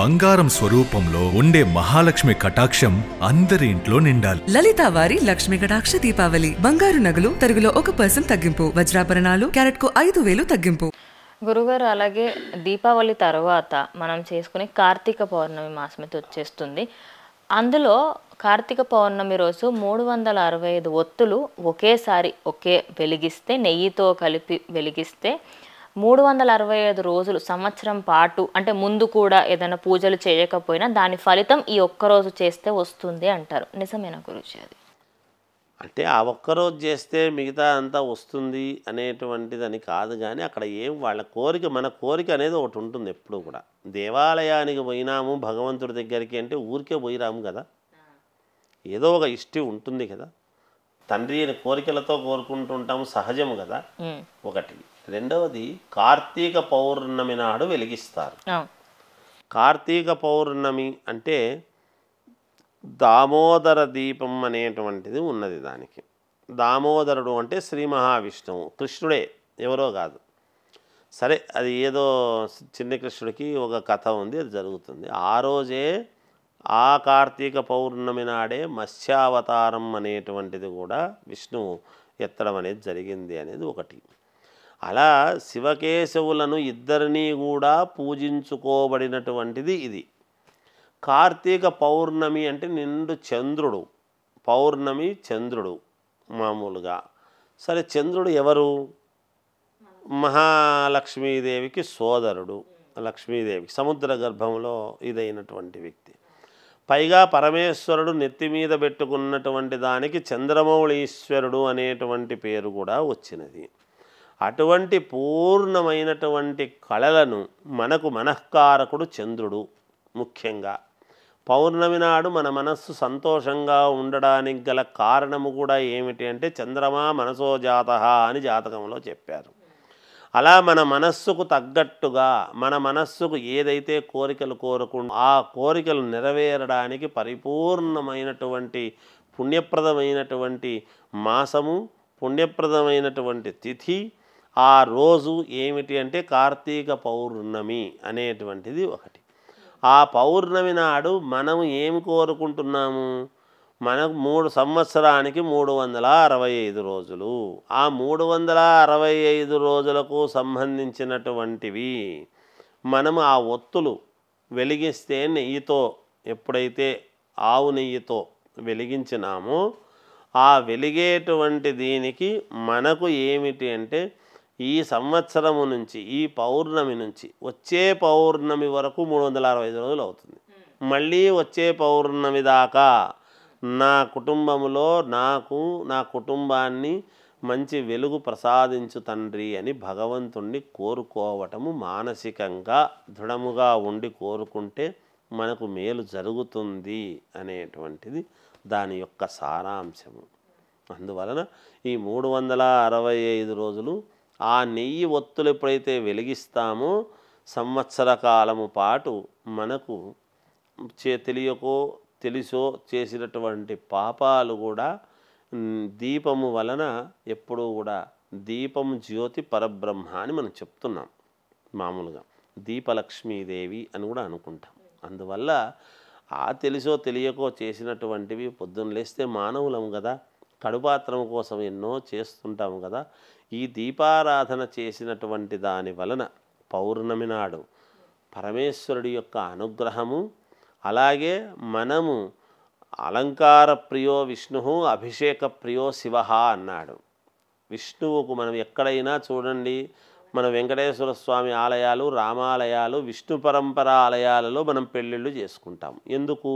బంగారం స్వరూపంలో ఉండే మహాలక్ష్మి కటాక్షం అందరి ఇంట్లో నిండాలి లలిత వారి లక్ష్మి కటాక్ష దీపావళి బంగారు నగలు తరుగులో ఒక పర్సెంట్ తగ్గింపు వజ్రాభరణాలు క్యారెట్ కు ఐదు వేలు తగ్గింపు గురుగారు అలాగే దీపావళి తర్వాత మనం చేసుకునే కార్తీక పౌర్ణమి మాసం వచ్చేస్తుంది అందులో కార్తీక పౌర్ణమి రోజు మూడు వందల అరవై ఐదు ఒత్తులు ఒకేసారి ఒకే వెలిగిస్తే నెయ్యితో కలిపి వెలిగిస్తే మూడు వందల అరవై ఐదు రోజులు సంవత్సరం పాటు అంటే ముందు కూడా ఏదైనా పూజలు చేయకపోయినా దాని ఫలితం ఈ ఒక్కరోజు చేస్తే వస్తుంది అంటారు నిజమైన గురుజీ అది అంటే ఆ ఒక్కరోజు చేస్తే మిగతా అంతా వస్తుంది అనేటువంటిదని కాదు కానీ అక్కడ ఏం వాళ్ళ కోరిక మన కోరిక అనేది ఒకటి ఉంటుంది ఎప్పుడు కూడా దేవాలయానికి పోయినాము భగవంతుడి దగ్గరికి అంటే ఊరికే పోయిరాము కదా ఏదో ఒక ఇష్టి ఉంటుంది కదా తండ్రి కోరికలతో కోరుకుంటుంటాము సహజము కదా ఒకటి రెండవది కార్తీక పౌర్ణమి నాడు వెలిగిస్తారు కార్తీక పౌర్ణమి అంటే దామోదర దీపం అనేటువంటిది ఉన్నది దానికి దామోదరుడు అంటే శ్రీ మహావిష్ణువు కృష్ణుడే ఎవరో కాదు సరే అది ఏదో చిన్న కృష్ణుడికి ఒక కథ ఉంది అది జరుగుతుంది ఆ రోజే ఆ కార్తీక పౌర్ణమి నాడే మత్స్యావతారం అనేటువంటిది కూడా విష్ణువు ఎత్తడం అనేది జరిగింది అనేది ఒకటి అలా శివకేశవులను ఇద్దరినీ కూడా పూజించుకోబడినటువంటిది ఇది కార్తీక పౌర్ణమి అంటే నిండు చంద్రుడు పౌర్ణమి చంద్రుడు మామూలుగా సరే చంద్రుడు ఎవరు మహాలక్ష్మీదేవికి సోదరుడు లక్ష్మీదేవికి సముద్ర గర్భంలో ఇదైనటువంటి వ్యక్తి పైగా పరమేశ్వరుడు నెత్తి మీద పెట్టుకున్నటువంటి దానికి చంద్రమౌళీశ్వరుడు అనేటువంటి పేరు కూడా వచ్చినది అటువంటి పూర్ణమైనటువంటి కళలను మనకు మనఃకారకుడు చంద్రుడు ముఖ్యంగా పౌర్ణమి నాడు మన మనస్సు సంతోషంగా ఉండడానికి గల కారణము కూడా ఏమిటి అంటే చంద్రమా మనసో జాత అని జాతకంలో చెప్పారు అలా మన మనస్సుకు తగ్గట్టుగా మన మనస్సుకు ఏదైతే కోరికలు కోరుకుంటూ ఆ కోరికలు నెరవేరడానికి పరిపూర్ణమైనటువంటి పుణ్యప్రదమైనటువంటి మాసము పుణ్యప్రదమైనటువంటి తిథి ఆ రోజు ఏమిటి అంటే కార్తీక పౌర్ణమి అనేటువంటిది ఒకటి ఆ పౌర్ణమి నాడు మనము ఏమి కోరుకుంటున్నాము మనకు మూడు సంవత్సరానికి మూడు వందల అరవై ఐదు రోజులు ఆ మూడు వందల అరవై ఐదు రోజులకు సంబంధించినటువంటివి మనము ఆ ఒత్తులు వెలిగిస్తే నెయ్యితో ఎప్పుడైతే ఆవు నెయ్యితో వెలిగించినామో ఆ వెలిగేటువంటి దీనికి మనకు ఏమిటి అంటే ఈ సంవత్సరము నుంచి ఈ పౌర్ణమి నుంచి వచ్చే పౌర్ణమి వరకు మూడు వందల అరవై ఐదు రోజులు అవుతుంది మళ్ళీ వచ్చే పౌర్ణమి దాకా నా కుటుంబంలో నాకు నా కుటుంబాన్ని మంచి వెలుగు ప్రసాదించు తండ్రి అని భగవంతుణ్ణి కోరుకోవటము మానసికంగా దృఢముగా ఉండి కోరుకుంటే మనకు మేలు జరుగుతుంది అనేటువంటిది దాని యొక్క సారాంశము అందువలన ఈ మూడు వందల అరవై ఐదు రోజులు ఆ నెయ్యి ఒత్తులు ఎప్పుడైతే వెలిగిస్తామో సంవత్సర కాలము పాటు మనకు చే తెలియకో తెలుసో చేసినటువంటి పాపాలు కూడా దీపము వలన ఎప్పుడూ కూడా దీపం జ్యోతి పరబ్రహ్మ అని మనం చెప్తున్నాం మామూలుగా దీపలక్ష్మీదేవి అని కూడా అనుకుంటాం అందువల్ల ఆ తెలుసో తెలియకో చేసినటువంటివి పొద్దున్న లేస్తే మానవులం కదా కడుపాత్రం కోసం ఎన్నో చేస్తుంటాము కదా ఈ దీపారాధన చేసినటువంటి దాని వలన పౌర్ణమి నాడు పరమేశ్వరుడి యొక్క అనుగ్రహము అలాగే మనము అలంకార ప్రియో విష్ణు అభిషేక ప్రియో శివ అన్నాడు విష్ణువుకు మనం ఎక్కడైనా చూడండి మన వెంకటేశ్వర స్వామి ఆలయాలు రామాలయాలు విష్ణు పరంపర ఆలయాలలో మనం పెళ్ళిళ్ళు చేసుకుంటాం ఎందుకు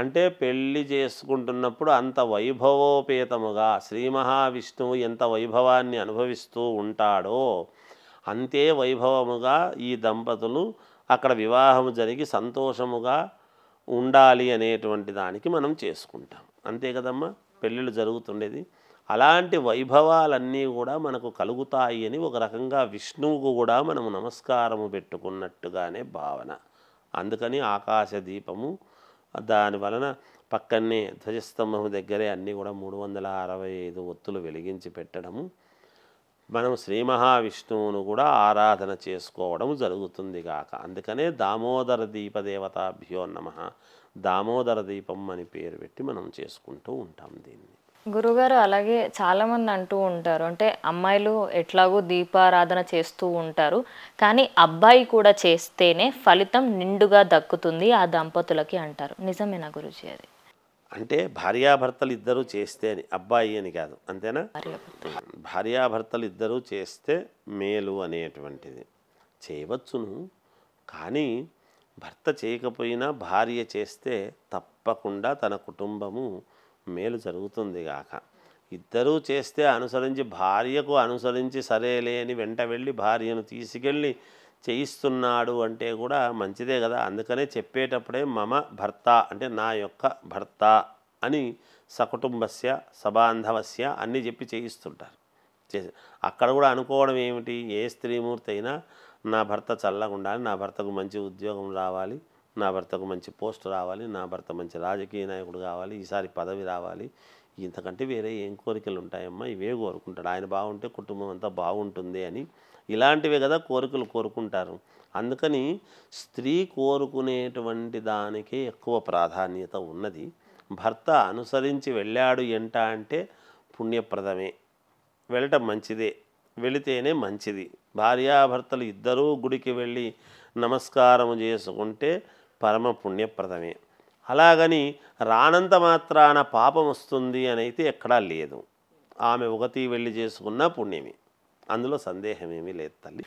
అంటే పెళ్ళి చేసుకుంటున్నప్పుడు అంత వైభవోపేతముగా శ్రీ మహావిష్ణువు ఎంత వైభవాన్ని అనుభవిస్తూ ఉంటాడో అంతే వైభవముగా ఈ దంపతులు అక్కడ వివాహము జరిగి సంతోషముగా ఉండాలి అనేటువంటి దానికి మనం చేసుకుంటాం అంతే కదమ్మా పెళ్ళిళ్ళు జరుగుతుండేది అలాంటి వైభవాలన్నీ కూడా మనకు కలుగుతాయి అని ఒక రకంగా విష్ణువుకు కూడా మనము నమస్కారము పెట్టుకున్నట్టుగానే భావన అందుకని ఆకాశ దీపము దాని వలన పక్కనే ధ్వజస్తంభం దగ్గరే అన్నీ కూడా మూడు వందల అరవై ఐదు ఒత్తులు వెలిగించి పెట్టడము మనం శ్రీ మహావిష్ణువును కూడా ఆరాధన చేసుకోవడం జరుగుతుంది కాక అందుకనే దామోదర దీపదేవతాభ్యో నమ దామోదర దీపం అని పేరు పెట్టి మనం చేసుకుంటూ ఉంటాం దీన్ని గురుగారు అలాగే చాలామంది అంటూ ఉంటారు అంటే అమ్మాయిలు ఎట్లాగో దీపారాధన చేస్తూ ఉంటారు కానీ అబ్బాయి కూడా చేస్తేనే ఫలితం నిండుగా దక్కుతుంది ఆ దంపతులకి అంటారు నిజమేనా గురుజీ అది అంటే భార్యాభర్తలు ఇద్దరూ చేస్తే అని అబ్బాయి అని కాదు అంతేనా భార్యాభర్తలు ఇద్దరూ చేస్తే మేలు అనేటువంటిది చేయవచ్చును కానీ భర్త చేయకపోయినా భార్య చేస్తే తప్పకుండా తన కుటుంబము మేలు జరుగుతుంది గాక ఇద్దరూ చేస్తే అనుసరించి భార్యకు అనుసరించి సరేలే అని వెంట వెళ్ళి భార్యను తీసుకెళ్ళి చేయిస్తున్నాడు అంటే కూడా మంచిదే కదా అందుకనే చెప్పేటప్పుడే మమ భర్త అంటే నా యొక్క భర్త అని సకుటుంబస్య సబాంధవస్య అన్నీ చెప్పి చేయిస్తుంటారు చేసి అక్కడ కూడా అనుకోవడం ఏమిటి ఏ స్త్రీమూర్తి అయినా నా భర్త చల్లకుండా నా భర్తకు మంచి ఉద్యోగం రావాలి నా భర్తకు మంచి పోస్ట్ రావాలి నా భర్త మంచి రాజకీయ నాయకుడు కావాలి ఈసారి పదవి రావాలి ఇంతకంటే వేరే ఏం కోరికలు ఉంటాయమ్మా ఇవే కోరుకుంటాడు ఆయన బాగుంటే కుటుంబం అంతా బాగుంటుంది అని ఇలాంటివే కదా కోరికలు కోరుకుంటారు అందుకని స్త్రీ కోరుకునేటువంటి దానికే ఎక్కువ ప్రాధాన్యత ఉన్నది భర్త అనుసరించి వెళ్ళాడు ఎంట అంటే పుణ్యప్రదమే వెళ్ళటం మంచిదే వెళితేనే మంచిది భార్యాభర్తలు ఇద్దరూ గుడికి వెళ్ళి నమస్కారం చేసుకుంటే పరమ పుణ్యప్రదమే అలాగని రానంత మాత్రాన పాపం వస్తుంది అని అయితే ఎక్కడా లేదు ఆమె ఒకటి వెళ్ళి చేసుకున్న పుణ్యమే అందులో సందేహమేమీ లేదు తల్లి